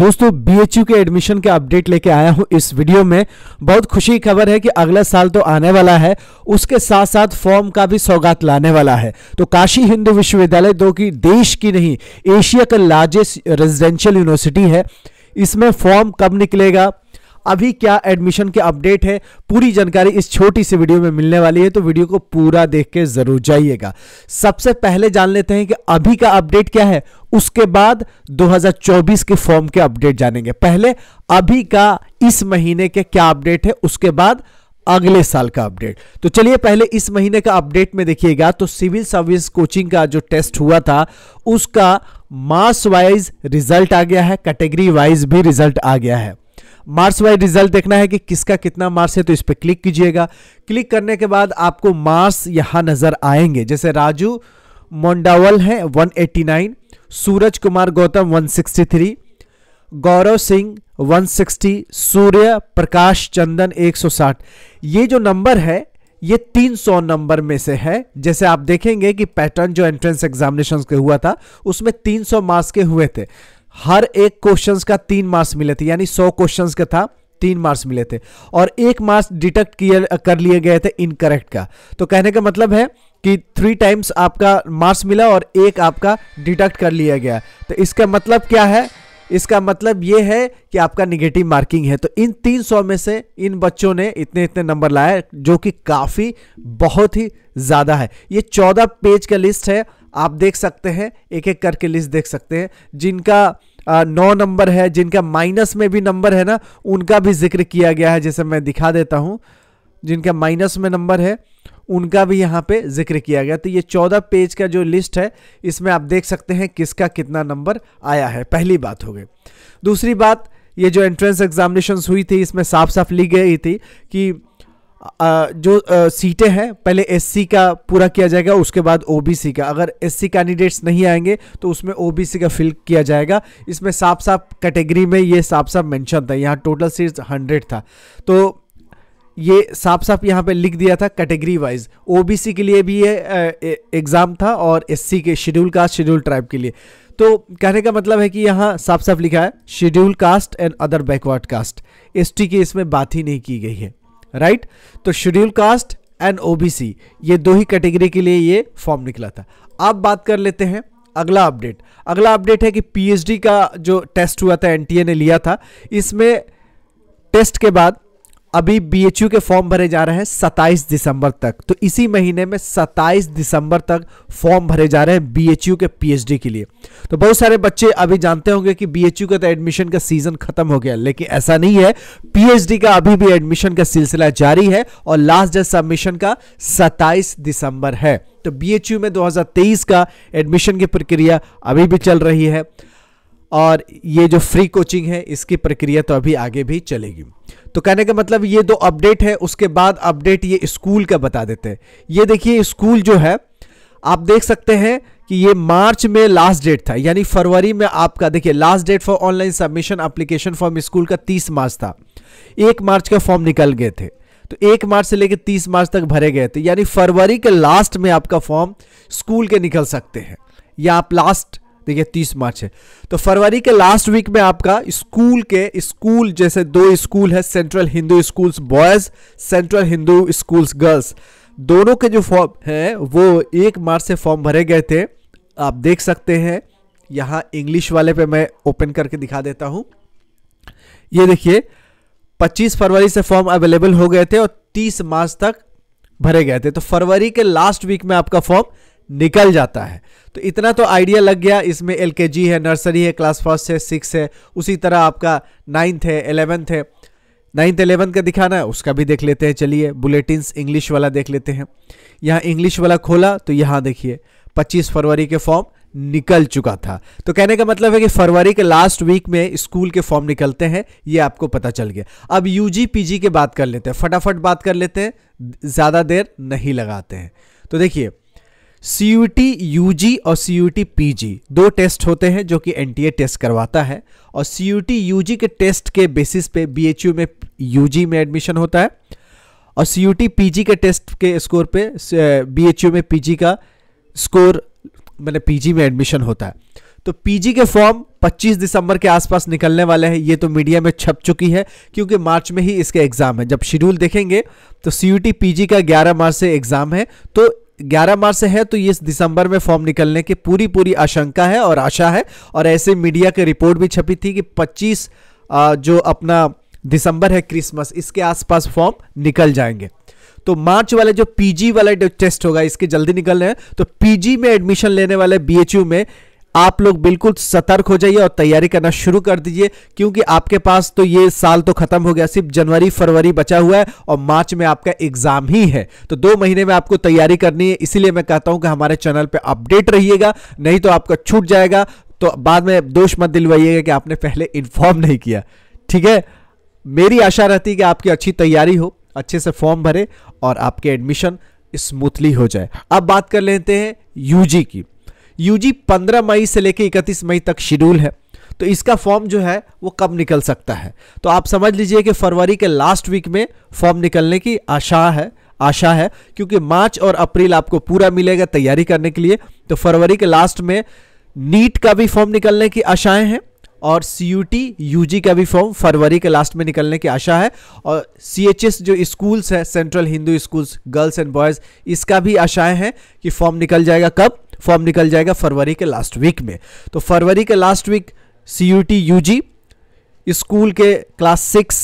दोस्तों बीएचयू के एडमिशन के अपडेट लेके आया हूं इस वीडियो में बहुत खुशी खबर है कि अगला साल तो आने वाला है उसके साथ साथ फॉर्म का भी सौगात लाने वाला है तो काशी हिंदू विश्वविद्यालय दो की देश की नहीं एशिया का लार्जेस्ट रेजिडेंशियल यूनिवर्सिटी है इसमें फॉर्म कब निकलेगा अभी क्या एडमिशन के अपडेट है पूरी जानकारी इस छोटी सी वीडियो में मिलने वाली है तो वीडियो को पूरा देख के जरूर जाइएगा सबसे पहले जान लेते हैं कि अभी का अपडेट क्या है उसके बाद 2024 के फॉर्म के अपडेट जानेंगे पहले अभी का इस महीने के क्या अपडेट है उसके बाद अगले साल का अपडेट तो चलिए पहले इस महीने का अपडेट में देखिएगा तो सिविल सर्विस कोचिंग का जो टेस्ट हुआ था उसका मास वाइज रिजल्ट आ गया है कैटेगरी वाइज भी रिजल्ट आ गया है मार्क्स वाइज रिजल्ट देखना है कि किसका कितना मार्क्स है तो इस पर क्लिक कीजिएगा क्लिक करने के बाद आपको मार्क्स यहाँ नज़र आएंगे जैसे राजू मोंडावल हैं 189 सूरज कुमार गौतम 163 गौरव सिंह 160 सूर्य प्रकाश चंदन 160 ये जो नंबर है ये 300 नंबर में से है जैसे आप देखेंगे कि पैटर्न जो एंट्रेंस एग्जामिनेशन के हुआ था उसमें 300 मार्क्स के हुए थे हर एक क्वेश्चन का तीन मार्क्स मिले थे यानी सौ क्वेश्चन का था तीन मार्क्स मिले थे और एक मार्क्स डिटेक्ट किए कर लिए गए थे इनकरेक्ट का तो कहने का मतलब है कि थ्री टाइम्स आपका मार्क्स मिला और एक आपका डिटेक्ट कर लिया गया तो इसका मतलब क्या है इसका मतलब यह है कि आपका निगेटिव मार्किंग है तो इन 300 में से इन बच्चों ने इतने इतने नंबर लाए जो कि काफ़ी बहुत ही ज़्यादा है ये 14 पेज का लिस्ट है आप देख सकते हैं एक एक करके लिस्ट देख सकते हैं जिनका नौ नंबर है जिनका माइनस में भी नंबर है ना उनका भी जिक्र किया गया है जैसे मैं दिखा देता हूँ जिनका माइनस में नंबर है उनका भी यहाँ पे जिक्र किया गया तो ये चौदह पेज का जो लिस्ट है इसमें आप देख सकते हैं किसका कितना नंबर आया है पहली बात हो गई दूसरी बात ये जो एंट्रेंस एग्जामिनेशन हुई थी इसमें साफ साफ ली गई थी कि जो सीटें हैं पहले एससी का पूरा किया जाएगा उसके बाद ओबीसी का अगर एससी कैंडिडेट्स नहीं आएंगे तो उसमें ओबीसी का फिल किया जाएगा इसमें साफ साफ कैटेगरी में ये साफ साफ मेंशन था यहाँ टोटल सीट्स हंड्रेड था तो ये साफ साफ यहाँ पे लिख दिया था कैटेगरी वाइज ओबीसी के लिए भी ये एग्ज़ाम था और एससी के शेड्यूल कास्ट शेड्यूल ट्राइब के लिए तो कहने का मतलब है कि यहाँ साफ साफ लिखा है schedule caste and other backward caste ST की इसमें बात ही नहीं की गई है राइट तो शेड्यूल कास्ट एंड ओबीसी ये दो ही कैटेगरी के लिए ये फॉर्म निकला था अब बात कर लेते हैं अगला अपडेट अगला अपडेट है कि पीएचडी का जो टेस्ट हुआ था एनटीए ने लिया था इसमें टेस्ट के बाद अभी बीएचयू के फॉर्म भरे जा रहे हैं 27 दिसंबर तक तो इसी महीने में 27 दिसंबर तक फॉर्म भरे जा रहे हैं यू के डी के लिए तो बहुत सारे बच्चे अभी जानते होंगे कि यू का तो एडमिशन का सीजन खत्म हो गया लेकिन ऐसा नहीं है पीएचडी का अभी भी एडमिशन का सिलसिला जारी है और लास्ट डेट सबमिशन का 27 दिसंबर है तो बी यू में 2023 का एडमिशन की प्रक्रिया अभी भी चल रही है और ये जो फ्री कोचिंग है इसकी प्रक्रिया तो अभी आगे भी चलेगी तो कहने का मतलब ये दो अपडेट है उसके बाद अपडेट ये स्कूल का बता देते हैं ये देखिए स्कूल जो है आप देख सकते हैं कि ये मार्च में लास्ट डेट था यानी फरवरी में आपका देखिए last date for online submission application form school का 30 मार्च था एक मार्च का फॉर्म निकल गए थे तो एक मार्च से लेकर 30 मार्च तक भरे गए थे यानी फरवरी के लास्ट में आपका फॉर्म स्कूल के निकल सकते हैं या आप लास्ट देखिए तीस मार्च है तो फरवरी के लास्ट वीक में आपका स्कूल के स्कूल जैसे दो स्कूल है central Hindu schools boys central Hindu schools girls दोनों के जो फॉर्म हैं वो एक मार्च से फॉर्म भरे गए थे आप देख सकते हैं यहाँ इंग्लिश वाले पे मैं ओपन करके दिखा देता हूँ ये देखिए 25 फरवरी से फॉर्म अवेलेबल हो गए थे और 30 मार्च तक भरे गए थे तो फरवरी के लास्ट वीक में आपका फॉर्म निकल जाता है तो इतना तो आइडिया लग गया इसमें एल है नर्सरी है क्लास फर्स्ट है सिक्स है उसी तरह आपका नाइन्थ है एलेवेंथ है नाइन्थ एलेवेंथ का दिखाना है उसका भी देख लेते हैं चलिए बुलेटिन इंग्लिश वाला देख लेते हैं यहाँ इंग्लिश वाला खोला तो यहाँ देखिए 25 फरवरी के फॉर्म निकल चुका था तो कहने का मतलब है कि फरवरी के लास्ट वीक में स्कूल के फॉर्म निकलते हैं ये आपको पता चल गया अब यूजी पीजी के बात कर लेते हैं फटाफट बात कर लेते हैं ज़्यादा देर नहीं लगाते हैं तो देखिए सी यूजी और सी पीजी दो टेस्ट होते हैं जो कि एनटीए टेस्ट करवाता है और सी यूजी के टेस्ट के बेसिस पे बीएचयू में यूजी में एडमिशन होता है और सी पीजी के टेस्ट के स्कोर पे बीएचयू में पीजी का स्कोर मैंने पीजी में एडमिशन होता है तो पीजी के फॉर्म 25 दिसंबर के आसपास निकलने वाले हैं ये तो मीडिया में छप चुकी है क्योंकि मार्च में ही इसके एग्ज़ाम है जब शेड्यूल देखेंगे तो सी पीजी का 11 मार्च से एग्ज़ाम है तो 11 मार्च से है तो ये दिसंबर में फॉर्म निकलने की पूरी पूरी आशंका है और आशा है और ऐसे मीडिया की रिपोर्ट भी छपी थी कि 25 जो अपना दिसंबर है क्रिसमस इसके आसपास फॉर्म निकल जाएंगे तो मार्च वाले जो पीजी वाला टेस्ट होगा इसके जल्दी निकल रहे हैं तो पीजी में एडमिशन लेने वाले बीएचयू में आप लोग बिल्कुल सतर्क हो जाइए और तैयारी करना शुरू कर दीजिए क्योंकि आपके पास तो ये साल तो खत्म हो गया सिर्फ जनवरी फरवरी बचा हुआ है और मार्च में आपका एग्जाम ही है तो दो महीने में आपको तैयारी करनी है इसीलिए मैं कहता हूं कि हमारे चैनल पर अपडेट रहिएगा नहीं तो आपका छूट जाएगा तो बाद में दोष मत दिलवाइएगा कि आपने पहले इन्फॉर्म नहीं किया ठीक है मेरी आशा रहती है कि आपकी अच्छी तैयारी हो अच्छे से फॉर्म भरे और आपके एडमिशन स्मूथली हो जाए अब बात कर लेते हैं यूजी की यूजी 15 मई से लेकर 31 मई तक शेड्यूल है तो इसका फॉर्म जो है वो कब निकल सकता है तो आप समझ लीजिए कि फरवरी के लास्ट वीक में फॉर्म निकलने की आशा है आशा है क्योंकि मार्च और अप्रैल आपको पूरा मिलेगा तैयारी करने के लिए तो फरवरी के लास्ट में नीट का भी फॉर्म निकलने की आशाएं हैं और C U T U G का भी फॉर्म फरवरी के लास्ट में निकलने की आशा है और सी एच एस जो स्कूल्स हैं central Hindu schools girls and boys इसका भी आशाएं हैं कि फॉर्म निकल जाएगा कब फॉर्म निकल जाएगा फरवरी के लास्ट वीक में तो फरवरी के last week C U T U G school के class six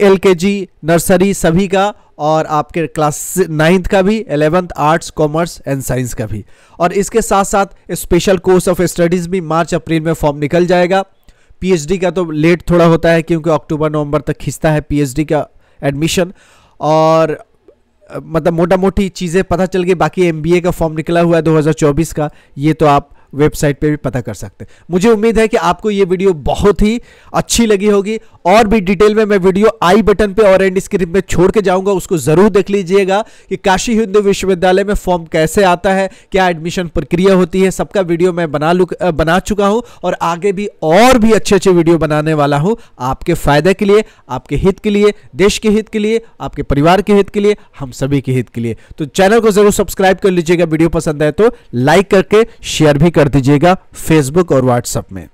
L K G nursery सभी का और आपके क्लास नाइन्थ का भी eleventh arts commerce and science का भी और इसके साथ साथ स्पेशल कोर्स ऑफ स्टडीज़ भी मार्च अप्रैल में फॉर्म निकल जाएगा पीएचडी का तो लेट थोड़ा होता है क्योंकि अक्टूबर नवंबर तक खींचता है पीएचडी का एडमिशन और मतलब मोटा मोटी चीज़ें पता चल गई बाकी एम का फॉर्म निकला हुआ है 2024 का ये तो आप वेबसाइट पे भी पता कर सकते हैं मुझे उम्मीद है कि आपको ये वीडियो बहुत ही अच्छी लगी होगी और भी डिटेल में मैं वीडियो आई बटन पे और एंड स्क्रीन में छोड़ के जाऊंगा उसको ज़रूर देख लीजिएगा कि काशी हिंदू विश्वविद्यालय में फॉर्म कैसे आता है क्या एडमिशन प्रक्रिया होती है सबका वीडियो मैं बना लू बना चुका हूँ और आगे भी और भी अच्छे अच्छे वीडियो बनाने वाला हूँ आपके फ़ायदे के लिए आपके हित के लिए देश के हित के लिए आपके परिवार के हित के लिए हम सभी के हित के लिए तो चैनल को ज़रूर सब्सक्राइब कर लीजिएगा वीडियो पसंद आए तो लाइक करके शेयर भी कर दीजिएगा फेसबुक और व्हाट्सएप में